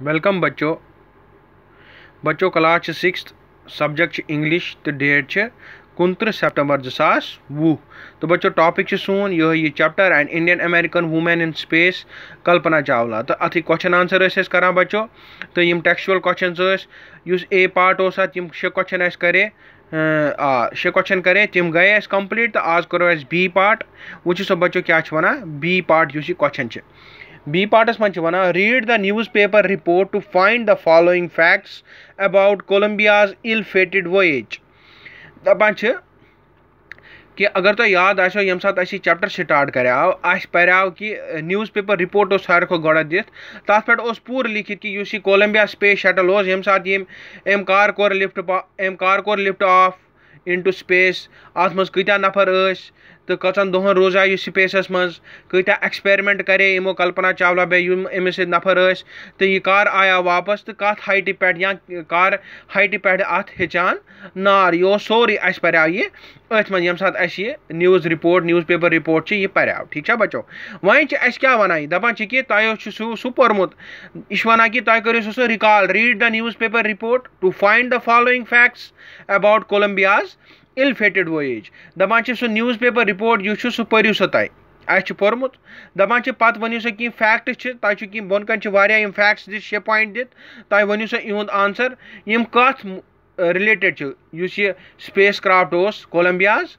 welcome बच्चों बच्चों class six subject English तो डेट है कुंतृ जो जसास वुह तो बच्चों टॉपिक सोन ये chapter and Indian American women in space Kalpana Chawla तो अथी क्वेश्चन आंसर ऐसे कर बच्चों तो यम टेक्चुअल क्वेश्चन उस ए पार्ट उस शे क्वेश्चन अस करे आ शे क्वेश्चन करे तम गए कम्प्लीट तो आज करो बी पार्ट वो सो बच्चों क्या वन बी पार्ट उस क्वेश्चन बी पार्टस में one read the newspaper report to find the following facts about Columbia's ill fated voyage दपान कि अगर तो याद आसो यम सात अस चैप्टर स्टार्ट कराव अस पराव कि न्यूज़ पेपर रिपोर्ट सारे खो गोड़ा दिथ तथ पे पूर लिखित कि यह कोलंबिया स्पेस शटल हो यम सात ये एम कार कोर लिफ्ट एम कार कोर lift off into space अत मज कत नफर तो कचन दोहन रोजा यह स्पेसस मज कत एक्सपेरिमेंट करे यमो कल्पना चावला बे यम अमिस नफर तो यह कार आया वापस तो कत हाइट पे या कार हाइट पे अत हेचान नार यह सोरे अस पर्या यह अथ मे यम सात अस यह news report newspaper report यह पर्या ठीक है बचो वह अस क्या वन दपान कि तय सू पोर्मुत यह वन कि तुम करो सो recall read the newspaper report to find the following facts about Columbia's ill fated voyage دپان چھِ سُہ نِوٕز پیپر رِپوٹ یُس چھُ سُہ پٔرِو سا تۄہہِ اَسہِ چھُ پوٚرمُت دَپان چھِ پَتہٕ ؤنِو سا کینٛہہ فیکٹٕس چھِ تۄہہِ چھُ کینٛہہ بۄن کَنہِ چھِ واریاہ یِم فیکٹٕس دِتھ شےٚ پویِنٛٹ دِتھ تۄہہِ ؤنِو سا یِہُنٛد آنسَر یِم کَتھ رِلیٹِڈ چھِ یُس یہِ سپیس کرٛافٹ اوس کولَمبیاہَس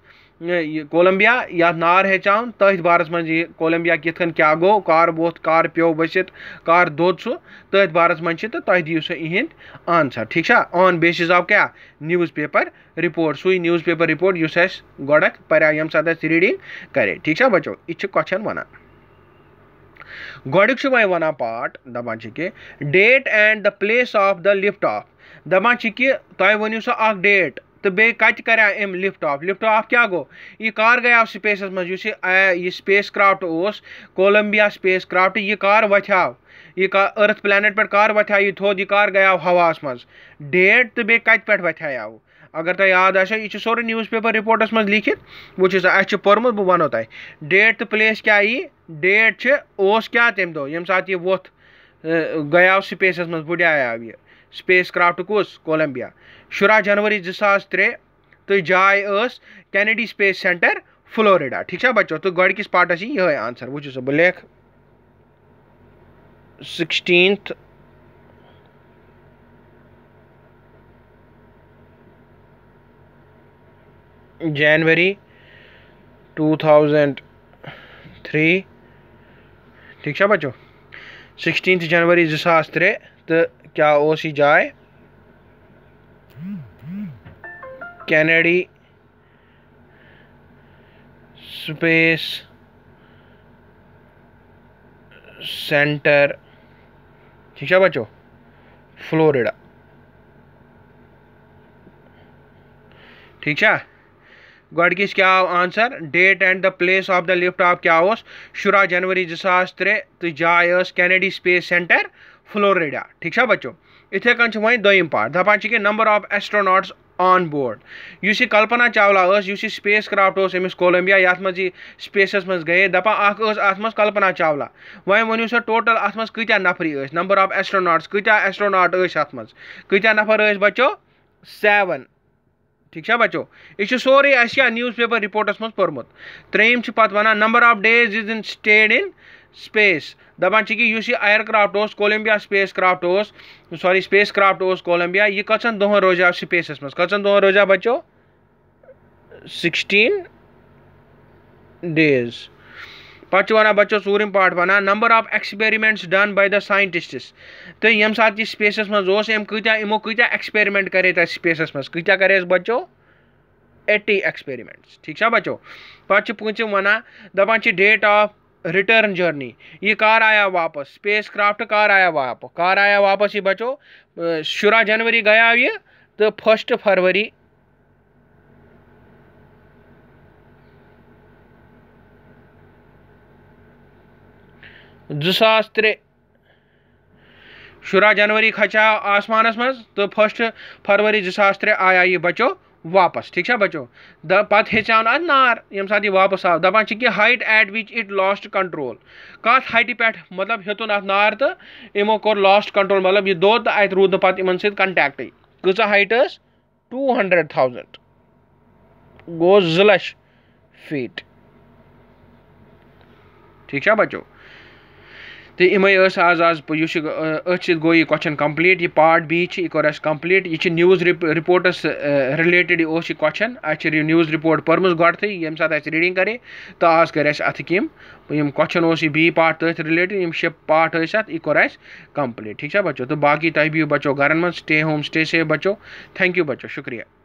कोलम्बिया या नार हेचान तथ बार मे कोलम्बिया कि क्या गो कार वोत कार पे वसित कार दोद सु तथ बार तुम दियो सो इन आंसर ठीक है ऑन बेसिस ऑफ क्या न्यूज़ पेपर रिपोर्ट सुई न्यूज़ पेपर रिपोर्ट उस गोडक पढ़ ये सात अस रीडिंग करे ठीक है बचो यह कोशन वन गोडक वह वन पार्ट दपान date and the place of the lift off दपान कि तुम वनु सो डेट तो बे कत कर अम लिफ्ट ऑफ लिफ्ट ऑफ क्या गो यह कार गो स्पेस मज यह स्पेस क्राफ्ट उस कोलम्बिया स्पेस क्राफ्ट यह कार वह यह अर्थ प्लानट पे कार वह यह थोद यह कार गो हवास मज डेट तो बे कत पे वह अगर तुम तो याद आशा यह सो न्यूज पेपर रिपोर्टस मज लिख वो अस पोर्मुत बो वनो तुम डेट तो प्लेस क्या यी डेट क्या तमें दो ये वो गो स्पेस मज बुड़ा यह क्राफ्ट कस कोलम्बिया शुरा जनवरी जो सास त्रे तो जाय कैनेडी स्पेस सेंटर फ्लोरिडा ठीक बच्चों तो गोडकिस पार्टस ये आंसर वो सो बह लेख सिक्सटीन्थ जनवरी 2003 ठीक है बच्चों तो सिक्सटीन जनवरी जो सास त्रे क्या सी जाए कैनेडी स्पेस सेंटर ठीक है बच्चों फ्लोरिडा ठीक है गोडिक क्या आव answer date and the place of the lift आव क्या शुरा जनवरी जो सा त्रे तो जाय कैनेडी स्पेस सेंटर फ्लोरिडा ठीक बच्चों इथे कन वह दोम पार्ट दपान कि number of astronauts on board is Kalpana Chawla spacecraft अमिस कोलम्बिया ये मज स्पेसस मज गए दपा अत मज कल्पना चावला वह वनु सो टोटल अत मज कत नफरी नंबर ऑफ एस्ट्रोनॉट्स कत एस्ट्रोनॉट अत मज कत नफर बचो सेवन ठीक है बचो यह सोरे अ न्यूज पेपर रिपोर्टस मं पोमुत त्रेम से पत one number of days is in stayed in space दपान कि aircraft Columbia spacecraft sorry spacecraft Columbia यह कचन दोहन रोजा स्पेस मं कचन दोहन रोजा बचो सिक्सटीन डेज पचवाना बच्चों सूरम part one number of experiments done by the scientists तो ये सात यह स्पेसस मज क्या इमो क्या एक्सपेरिमेंट करे तथा स्पेसस मज करे बचो एटी एक्सपेरिमेंट्स ठीक बच्चों पे पुचम वन दपान डेट ऑफ रिटर्न जर्नी ये कार आया वापस स्पेस क्राफ्ट कार आया वापस कार आया वापस ये बच्चों शुरा जनवरी गया ये तो फर्स्ट फरवरी जिस त्रे शुरा जनवरी खचा आसमानस मज तो फर्स्ट फरवरी जिस त्रे आया ये बचो वापस ठीक है बचो द पत हेचान अ नार यम वापस आव दपान कि height at which it last control कत हाइटि पे मतलब हेतुन तो अ नार तो इमो कोर लॉस्ट कंट्रोल मतलब ये दौद अत रूद न पत इन सत कंटैक्ट कच हाइट टू हंड्रेड थाउजेंड गो जिलश फीट ठीक बचो तो इमे आज आज यह गो यह कोशन कम्पलीट यह पार्ट बी यह कोर कम्पलीट यह न्यूज रिप रिपोर्टस रिलेटेड यह कोशन अच्छे न्यूज रिपोर्ट पर्म गोटे ये रीडिंग करे तो आज कर अत कम क्वेश्चन बी पार्ट तथ रिलेटेड शे पार्ट अत यह कम्पलीट ठीक है बच्चों तो बाकी तुम बचो घर मे स्टे होम स्टे सेफ बचो थैंक यू बच्चों शुक्रिया